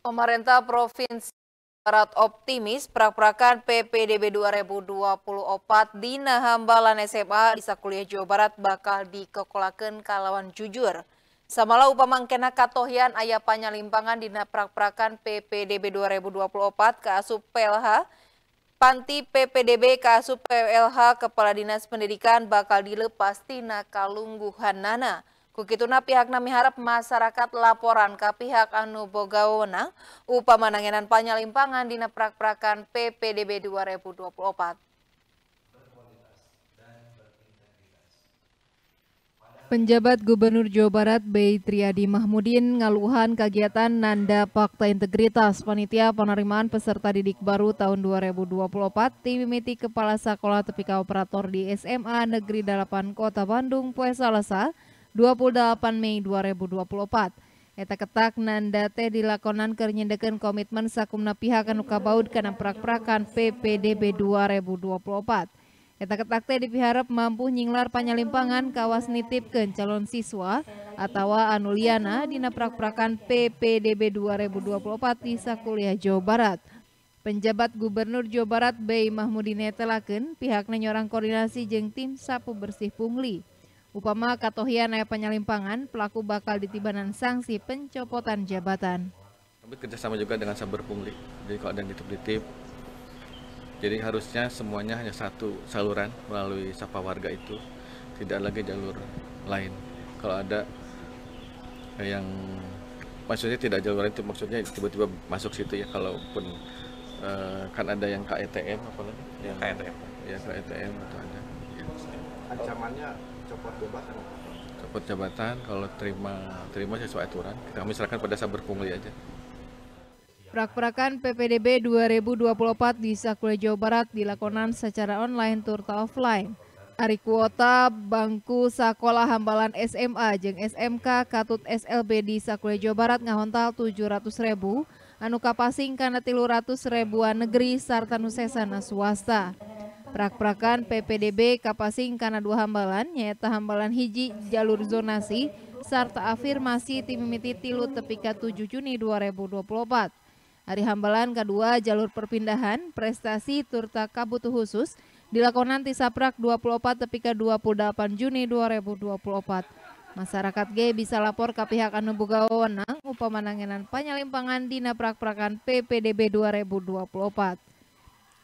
Pemerintah Provinsi Barat optimis prak-prakan PPDB 2024 di Nahambalan SMA di Sakuliah Jawa Barat bakal dikekolakan kalawan jujur. Samalah upamangkena katohian ayah panyalimpangan di prak-prakan PPDB 2024 ke asup PLH Panti PPDB ke asup PLH Kepala Dinas Pendidikan bakal dilepas tina kalungguhan Nana. Kukituna pihakna miharap masyarakat laporan ke pihak anu boga wewenang upama nangenan panyalimpangan dina prak-prakan PPDB 2024. Penjabat Gubernur Jawa Barat B. Triadi Mahmudin ngaluhan kegiatan Nanda Fakta Integritas Panitia Penerimaan Peserta Didik Baru tahun 2024 dimimiti Kepala Sekolah Tepika Operator di SMA Negeri 8 Kota Bandung Puesa lesa. 28 Mei 2024. Eta ketak nanda teh dilakonan keur komitmen sakumna pihak anu kabaud kana prak-prakan PPDB 2024. Eta ketak teh dipiharap mampu nyinglar panyalimpangan kawas nitipkan calon siswa atau anuliana dina prak-prakan PPDB 2024 di Sakuliah Jawa Barat. Penjabat Gubernur Jawa Barat Bey Mahmudine telakeun pihak nyorang koordinasi jeng tim Sapu Bersih Pungli. Upama katohian penyelimpangan penyalimpangan, pelaku bakal ditibanan sanksi pencopotan jabatan. Kami kerjasama juga dengan saber pungli, jadi kalau ada yang ditip-ditip, jadi harusnya semuanya hanya satu saluran melalui sapa warga itu, tidak lagi jalur lain. Kalau ada yang maksudnya tidak jalur lain itu maksudnya tiba-tiba masuk situ ya kalaupun eh, kan ada yang KETM apa lagi yang KETM ya KETM atau ada ya. ancamannya copot jabatan copot jabatan kalau terima terima sesuai aturan Kita misalkan pada saat berpungli aja Prak-prakan PPDB 2024 di Sakura Jawa Barat dilakonan secara online turta offline. Ari kuota bangku sekolah hambalan SMA jeng SMK Katut SLB di Sakura Jawa Barat ngahontal 700 ribu, anu kapasing karena 300 ribuan negeri sarta nusesana swasta. Prak-prakan PPDB Kapasing karena dua hambalan, yaitu hambalan hiji jalur zonasi, serta afirmasi timimiti tilu tepika 7 Juni 2024. Hari hambalan kedua jalur perpindahan, prestasi turta kabutuh khusus, dilakonan di 24 tepika 28 Juni 2024. Masyarakat G bisa lapor ke pihak anu boga wewenang upamananganan panyalimpangan dina prak-prakan PPDB 2024.